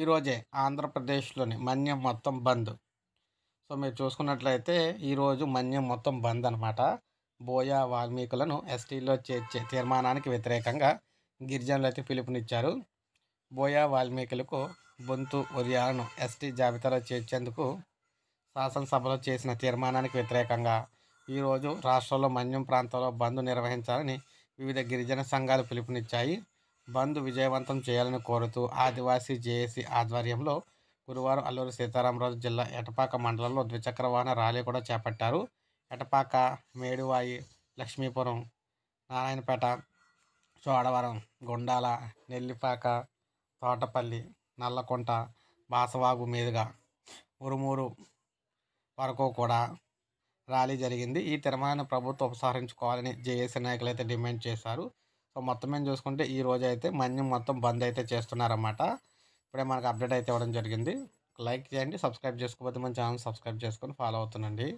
ఈరోజే ఆంధ్రప్రదేశ్లోని మన్యం మొత్తం బంద్ సో మీరు చూసుకున్నట్లయితే ఈరోజు మన్యం మొత్తం బంద్ అనమాట బోయా వాల్మీకులను ఎస్టీలో చేర్చే తీర్మానానికి వ్యతిరేకంగా గిరిజనులు అయితే పిలుపునిచ్చారు బోయా వాల్మీకులకు బొంతు ఉదయాలను ఎస్టీ జాబితాలో చేర్చేందుకు శాసనసభలో చేసిన తీర్మానానికి వ్యతిరేకంగా ఈరోజు రాష్ట్రంలో మన్యం ప్రాంతంలో బంద్ నిర్వహించాలని వివిధ గిరిజన సంఘాలు పిలుపునిచ్చాయి బంద్ విజయవంతం చేయాలని కోరుతూ ఆదివాసీ జేఏసీ ఆధ్వర్యంలో గురువారం అల్లూరు సీతారామరాజు జిల్లా ఎటపాక మండలంలో ద్విచక్ర వాహన ర్యాలీ కూడా చేపట్టారు ఎటపాక మేడువాయి లక్ష్మీపురం నారాయణపేట చోడవరం గుండాల నెల్లిపాక తోటపల్లి నల్లకుంట బాసవాగు మీదుగా ఉరుమూరు వరకు కూడా ర్యాలీ జరిగింది ఈ తీర్మానాన్ని ప్రభుత్వం ఉపసంహరించుకోవాలని జేఏసీ నాయకులు అయితే డిమాండ్ చేశారు సో మొత్తం మేము చూసుకుంటే ఈ రోజు అయితే మన్యం మొత్తం బంద్ అయితే చేస్తున్నారన్నమాట ఇప్పుడే మనకు అప్డేట్ అయితే ఇవ్వడం జరిగింది లైక్ చేయండి సబ్స్క్రైబ్ చేసుకోకపోతే మన ఛానల్ సబ్స్క్రైబ్ చేసుకొని ఫాలో అవుతుందండి